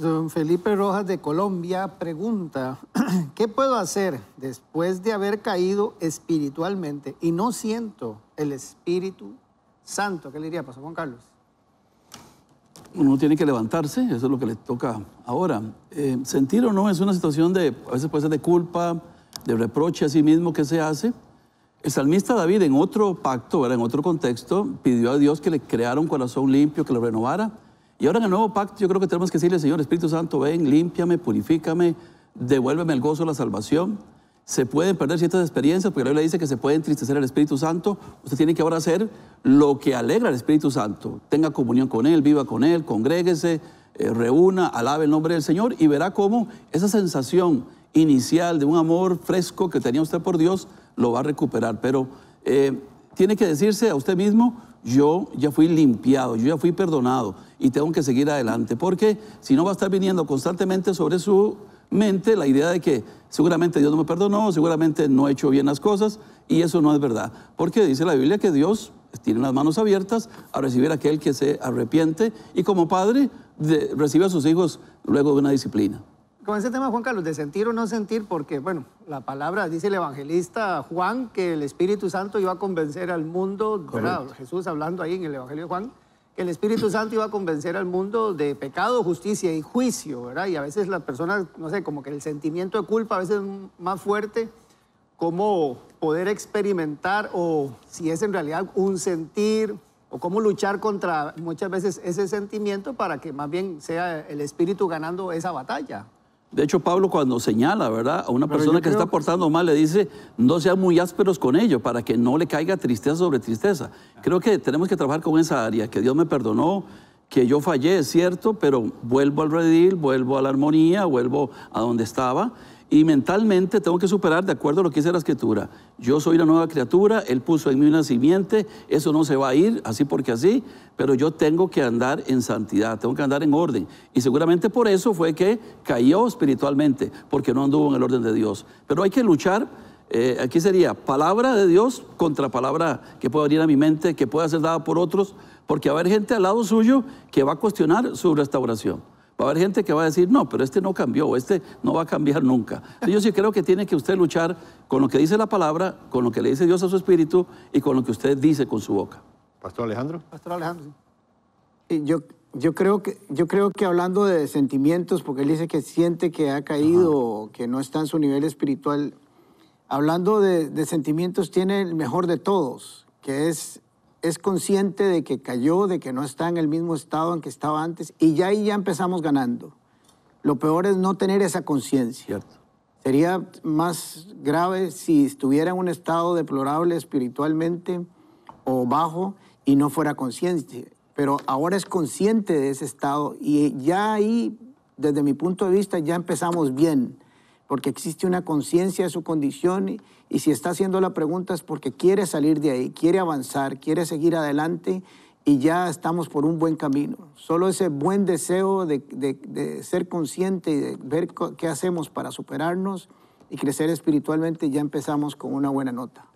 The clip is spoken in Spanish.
Don Felipe Rojas de Colombia pregunta, ¿qué puedo hacer después de haber caído espiritualmente y no siento el Espíritu Santo? ¿Qué le diría, Pastor Juan Carlos? Uno tiene que levantarse, eso es lo que le toca ahora. Eh, sentir o no es una situación de, a veces puede ser de culpa, de reproche a sí mismo que se hace. El salmista David en otro pacto, en otro contexto, pidió a Dios que le creara un corazón limpio, que lo renovara y ahora en el nuevo pacto yo creo que tenemos que decirle, Señor Espíritu Santo, ven, límpiame, purifícame, devuélveme el gozo de la salvación. Se pueden perder ciertas experiencias, porque la Biblia dice que se puede entristecer al Espíritu Santo. Usted tiene que ahora hacer lo que alegra al Espíritu Santo. Tenga comunión con Él, viva con Él, congréguese, eh, reúna, alabe el nombre del Señor y verá cómo esa sensación inicial de un amor fresco que tenía usted por Dios lo va a recuperar. Pero eh, tiene que decirse a usted mismo, yo ya fui limpiado, yo ya fui perdonado y tengo que seguir adelante, porque si no va a estar viniendo constantemente sobre su mente la idea de que seguramente Dios no me perdonó, seguramente no he hecho bien las cosas, y eso no es verdad, porque dice la Biblia que Dios tiene las manos abiertas a recibir a aquel que se arrepiente y como padre recibe a sus hijos luego de una disciplina con ese tema, Juan Carlos, de sentir o no sentir, porque, bueno, la palabra dice el evangelista Juan que el Espíritu Santo iba a convencer al mundo, ¿verdad? Jesús hablando ahí en el Evangelio de Juan, que el Espíritu Santo iba a convencer al mundo de pecado, justicia y juicio, ¿verdad? Y a veces las personas, no sé, como que el sentimiento de culpa a veces es más fuerte, cómo poder experimentar o si es en realidad un sentir o cómo luchar contra muchas veces ese sentimiento para que más bien sea el espíritu ganando esa batalla. De hecho, Pablo cuando señala, ¿verdad? A una persona que se está portando mal le dice, no sean muy ásperos con ello para que no le caiga tristeza sobre tristeza. Creo que tenemos que trabajar con esa área, que Dios me perdonó, que yo fallé, es cierto, pero vuelvo al redil, vuelvo a la armonía, vuelvo a donde estaba. Y mentalmente tengo que superar de acuerdo a lo que dice la escritura. Yo soy la nueva criatura, Él puso en mí una simiente, eso no se va a ir así porque así, pero yo tengo que andar en santidad, tengo que andar en orden. Y seguramente por eso fue que cayó espiritualmente, porque no anduvo en el orden de Dios. Pero hay que luchar eh, aquí sería palabra de Dios contra palabra que pueda venir a mi mente, que pueda ser dada por otros, porque va a haber gente al lado suyo que va a cuestionar su restauración. Va a haber gente que va a decir, no, pero este no cambió, este no va a cambiar nunca. Yo sí creo que tiene que usted luchar con lo que dice la palabra, con lo que le dice Dios a su espíritu y con lo que usted dice con su boca. Pastor Alejandro. Pastor Alejandro, Yo, yo creo que, yo creo que hablando de sentimientos, porque él dice que siente que ha caído, que no está en su nivel espiritual, hablando de, sentimientos, tiene el mejor de todos, que es, es consciente de que cayó, de que no está en el mismo estado en que estaba antes, y ya ahí ya empezamos ganando. Lo peor es no tener esa conciencia. Sería más grave si estuviera en un estado deplorable espiritualmente o bajo y no fuera consciente. Pero ahora es consciente de ese estado y ya ahí, desde mi punto de vista, ya empezamos bien porque existe una conciencia de su condición y, si está haciendo la pregunta es porque quiere salir de ahí, quiere avanzar, quiere seguir adelante y ya estamos por un buen camino. Solo ese buen deseo de, de ser consciente y de ver qué hacemos para superarnos y crecer espiritualmente, ya empezamos con una buena nota.